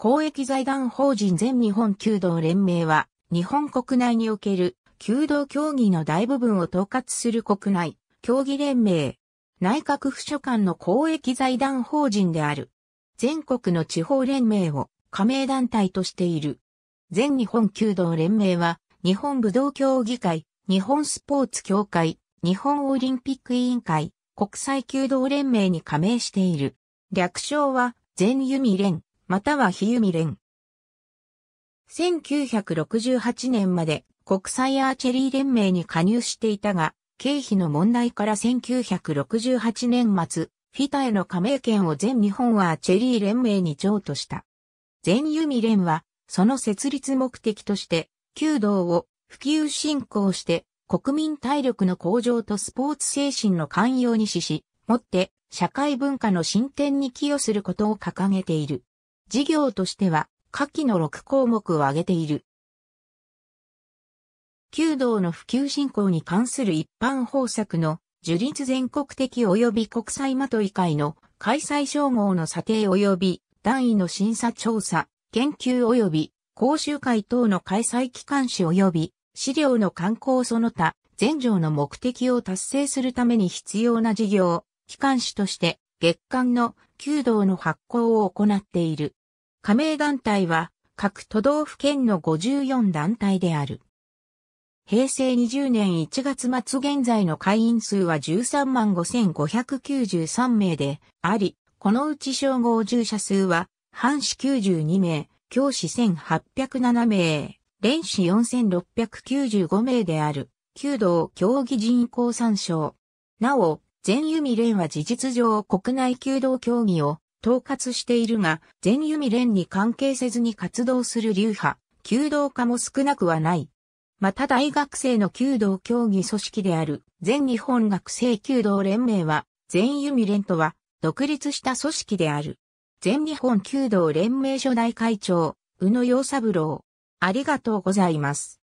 公益財団法人全日本弓道連盟は、日本国内における弓道競技の大部分を統括する国内競技連盟。内閣府所管の公益財団法人である。全国の地方連盟を加盟団体としている。全日本弓道連盟は、日本武道競技会、日本スポーツ協会、日本オリンピック委員会、国際弓道連盟に加盟している。略称は、全弓連。またはひゆみ連。1968年まで国際アーチェリー連盟に加入していたが、経費の問題から1968年末、フィタへの加盟権を全日本アーチェリー連盟に譲渡した。全ユミ連は、その設立目的として、弓道を普及振興して、国民体力の向上とスポーツ精神の寛容に資し、もって社会文化の進展に寄与することを掲げている。事業としては、下記の6項目を挙げている。弓道の普及振興に関する一般方策の樹立全国的及び国際まとい会の開催称号の査定及び単位の審査調査、研究及び講習会等の開催機関士及び資料の刊行その他、全条の目的を達成するために必要な事業、機関紙として月間の弓道の発行を行っている。加盟団体は各都道府県の54団体である。平成20年1月末現在の会員数は13万5593名であり、このうち称号従者数は、藩士92名、教師1807名、連士4695名である、弓道競技人口参照。なお、全弓連は事実上国内弓道競技を統括しているが、全弓連に関係せずに活動する流派、弓道家も少なくはない。また大学生の弓道競技組織である全日本学生弓道連盟は、全弓連とは独立した組織である。全日本弓道連盟初代会長、宇野陽三郎。ありがとうございます。